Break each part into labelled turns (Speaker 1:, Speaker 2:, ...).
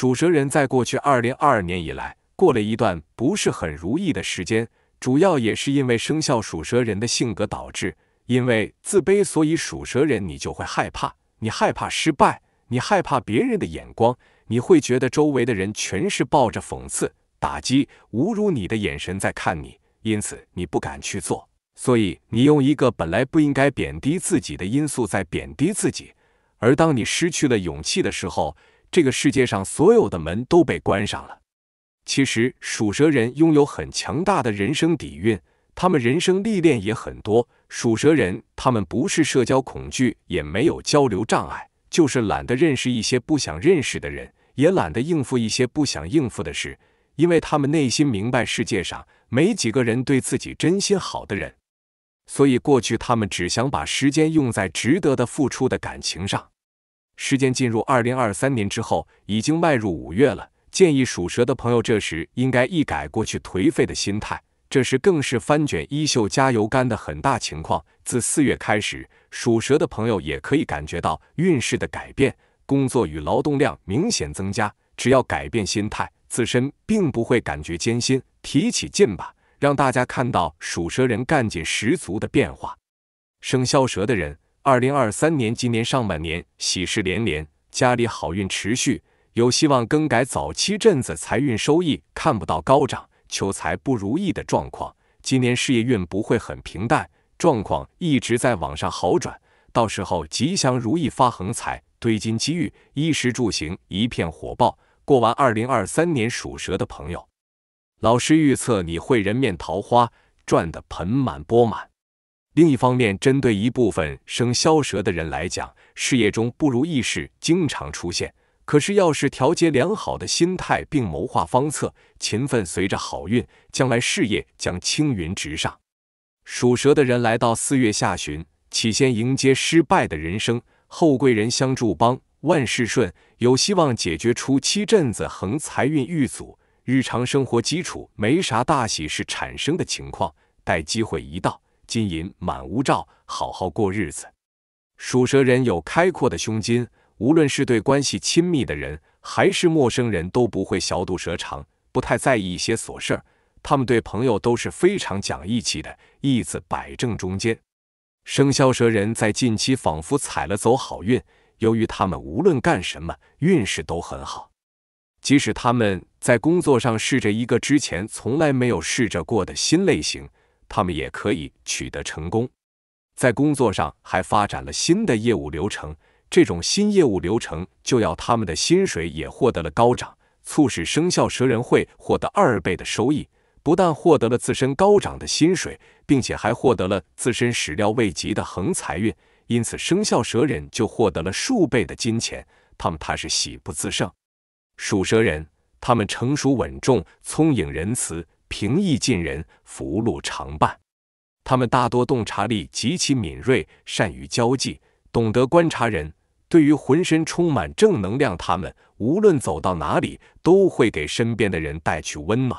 Speaker 1: 属蛇人在过去二零二二年以来过了一段不是很如意的时间，主要也是因为生肖属蛇人的性格导致。因为自卑，所以属蛇人你就会害怕，你害怕失败，你害怕别人的眼光，你会觉得周围的人全是抱着讽刺、打击、侮辱你的眼神在看你，因此你不敢去做。所以你用一个本来不应该贬低自己的因素在贬低自己，而当你失去了勇气的时候。这个世界上所有的门都被关上了。其实属蛇人拥有很强大的人生底蕴，他们人生历练也很多。属蛇人他们不是社交恐惧，也没有交流障碍，就是懒得认识一些不想认识的人，也懒得应付一些不想应付的事，因为他们内心明白世界上没几个人对自己真心好的人，所以过去他们只想把时间用在值得的付出的感情上。时间进入二零二三年之后，已经迈入五月了。建议属蛇的朋友，这时应该一改过去颓废的心态，这时更是翻卷衣袖加油干的很大情况。自四月开始，属蛇的朋友也可以感觉到运势的改变，工作与劳动量明显增加。只要改变心态，自身并不会感觉艰辛，提起劲吧，让大家看到属蛇人干劲十足的变化。生肖蛇的人。二零二三年今年上半年喜事连连，家里好运持续，有希望更改早期阵子财运收益看不到高涨，求财不如意的状况。今年事业运不会很平淡，状况一直在往上好转，到时候吉祥如意发横财，堆金积玉，衣食住行一片火爆。过完二零二三年属蛇的朋友，老师预测你会人面桃花，赚得盆满钵满。另一方面，针对一部分生肖蛇的人来讲，事业中不如意事经常出现。可是，要是调节良好的心态，并谋划方策，勤奋，随着好运，将来事业将青云直上。属蛇的人来到四月下旬，起先迎接失败的人生，后贵人相助帮，万事顺，有希望解决出七阵子横财运遇阻，日常生活基础没啥大喜事产生的情况，待机会一到。金银满屋照，好好过日子。属蛇人有开阔的胸襟，无论是对关系亲密的人，还是陌生人都不会小肚蛇肠，不太在意一些琐事儿。他们对朋友都是非常讲义气的，义字摆正中间。生肖蛇人在近期仿佛踩了走好运，由于他们无论干什么运势都很好，即使他们在工作上试着一个之前从来没有试着过的新类型。他们也可以取得成功，在工作上还发展了新的业务流程。这种新业务流程就要他们的薪水也获得了高涨，促使生肖蛇人会获得二倍的收益。不但获得了自身高涨的薪水，并且还获得了自身始料未及的横财运。因此，生肖蛇人就获得了数倍的金钱。他们他是喜不自胜。属蛇人，他们成熟稳重，聪颖仁慈。平易近人，福禄常伴。他们大多洞察力极其敏锐，善于交际，懂得观察人。对于浑身充满正能量，他们无论走到哪里，都会给身边的人带去温暖。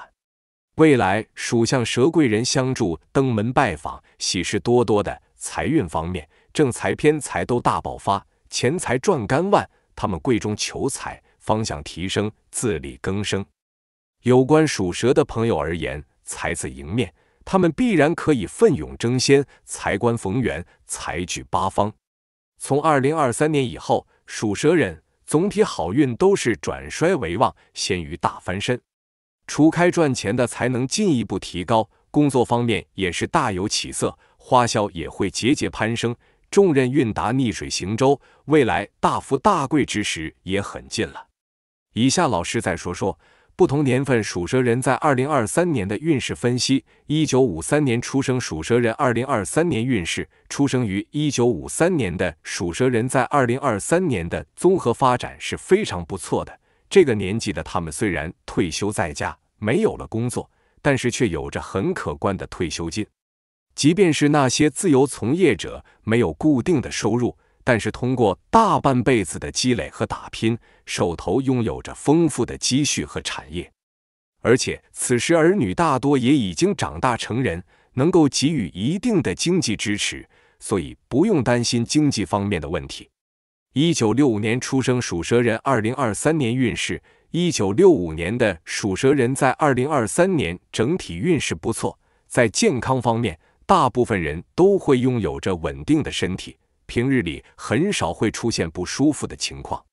Speaker 1: 未来属相蛇贵人相助，登门拜访，喜事多多的财运方面，正财偏财都大爆发，钱财赚干万。他们贵中求财，方向提升，自力更生。有关属蛇的朋友而言，财字迎面，他们必然可以奋勇争先，财官逢源，财聚八方。从二零二三年以后，属蛇人总体好运都是转衰为旺，先于大翻身。除开赚钱的才能进一步提高，工作方面也是大有起色，花销也会节节攀升。重任运达，逆水行舟，未来大富大贵之时也很近了。以下老师再说说。不同年份属蛇人在二零二三年的运势分析。一九五三年出生属蛇人，二零二三年运势。出生于一九五三年的属蛇人在二零二三年的综合发展是非常不错的。这个年纪的他们虽然退休在家，没有了工作，但是却有着很可观的退休金。即便是那些自由从业者，没有固定的收入。但是通过大半辈子的积累和打拼，手头拥有着丰富的积蓄和产业，而且此时儿女大多也已经长大成人，能够给予一定的经济支持，所以不用担心经济方面的问题。一九六五年出生属蛇人，二零二三年运势。一九六五年的属蛇人在二零二三年整体运势不错，在健康方面，大部分人都会拥有着稳定的身体。平日里很少会出现不舒服的情况，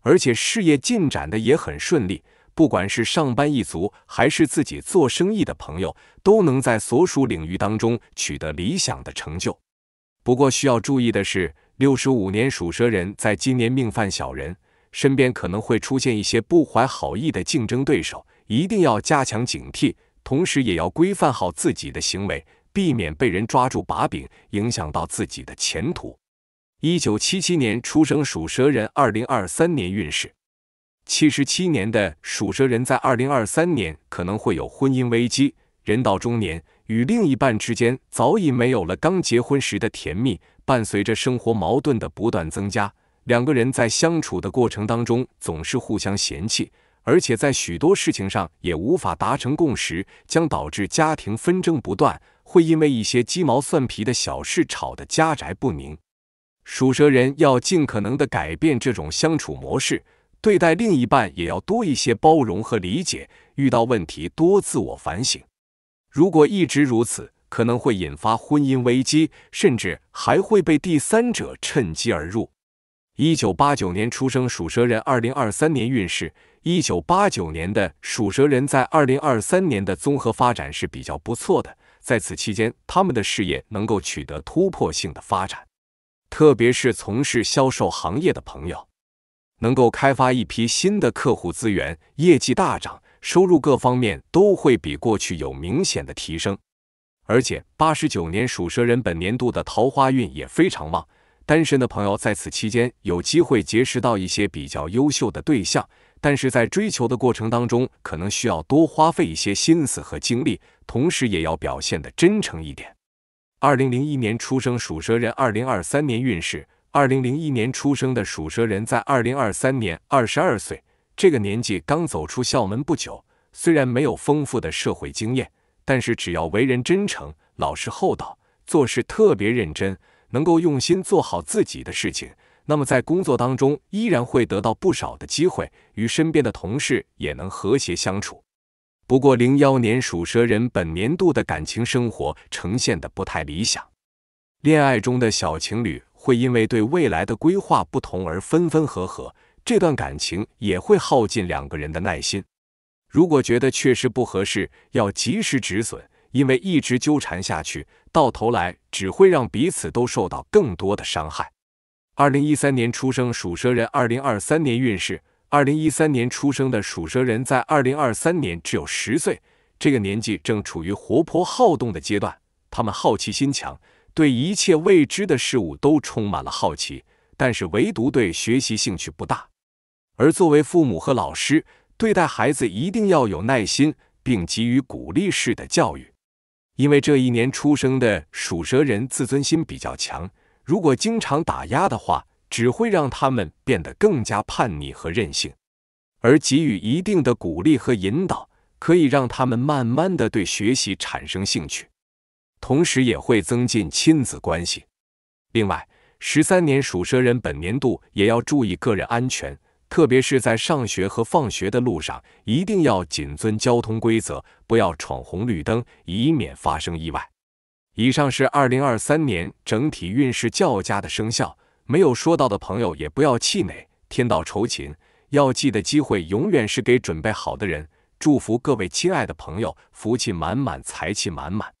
Speaker 1: 而且事业进展的也很顺利。不管是上班一族还是自己做生意的朋友，都能在所属领域当中取得理想的成就。不过需要注意的是，六十五年属蛇人在今年命犯小人，身边可能会出现一些不怀好意的竞争对手，一定要加强警惕，同时也要规范好自己的行为，避免被人抓住把柄，影响到自己的前途。一九七七年出生属蛇人，二零二三年运势。七十七年的属蛇人在二零二三年可能会有婚姻危机。人到中年，与另一半之间早已没有了刚结婚时的甜蜜，伴随着生活矛盾的不断增加，两个人在相处的过程当中总是互相嫌弃，而且在许多事情上也无法达成共识，将导致家庭纷争不断，会因为一些鸡毛蒜皮的小事吵得家宅不宁。属蛇人要尽可能的改变这种相处模式，对待另一半也要多一些包容和理解，遇到问题多自我反省。如果一直如此，可能会引发婚姻危机，甚至还会被第三者趁机而入。一九八九年出生属蛇人，二零二三年运势。一九八九年的属蛇人在二零二三年的综合发展是比较不错的，在此期间，他们的事业能够取得突破性的发展。特别是从事销售行业的朋友，能够开发一批新的客户资源，业绩大涨，收入各方面都会比过去有明显的提升。而且，八十九年属蛇人本年度的桃花运也非常旺，单身的朋友在此期间有机会结识到一些比较优秀的对象。但是在追求的过程当中，可能需要多花费一些心思和精力，同时也要表现得真诚一点。二零零一年出生属蛇人，二零二三年运势。二零零一年出生的属蛇人在二零二三年二十二岁，这个年纪刚走出校门不久，虽然没有丰富的社会经验，但是只要为人真诚、老实厚道，做事特别认真，能够用心做好自己的事情，那么在工作当中依然会得到不少的机会，与身边的同事也能和谐相处。不过，零幺年属蛇人本年度的感情生活呈现的不太理想。恋爱中的小情侣会因为对未来的规划不同而分分合合，这段感情也会耗尽两个人的耐心。如果觉得确实不合适，要及时止损，因为一直纠缠下去，到头来只会让彼此都受到更多的伤害。二零一三年出生属蛇人，二零二三年运势。二零一三年出生的属蛇人在二零二三年只有十岁，这个年纪正处于活泼好动的阶段，他们好奇心强，对一切未知的事物都充满了好奇，但是唯独对学习兴趣不大。而作为父母和老师，对待孩子一定要有耐心，并给予鼓励式的教育，因为这一年出生的属蛇人自尊心比较强，如果经常打压的话。只会让他们变得更加叛逆和任性，而给予一定的鼓励和引导，可以让他们慢慢的对学习产生兴趣，同时也会增进亲子关系。另外，十三年属蛇人本年度也要注意个人安全，特别是在上学和放学的路上，一定要谨遵交通规则，不要闯红绿灯，以免发生意外。以上是二零二三年整体运势较佳的生肖。没有说到的朋友也不要气馁，天道酬勤，要记得机会永远是给准备好的人。祝福各位亲爱的朋友，福气满满，财气满满。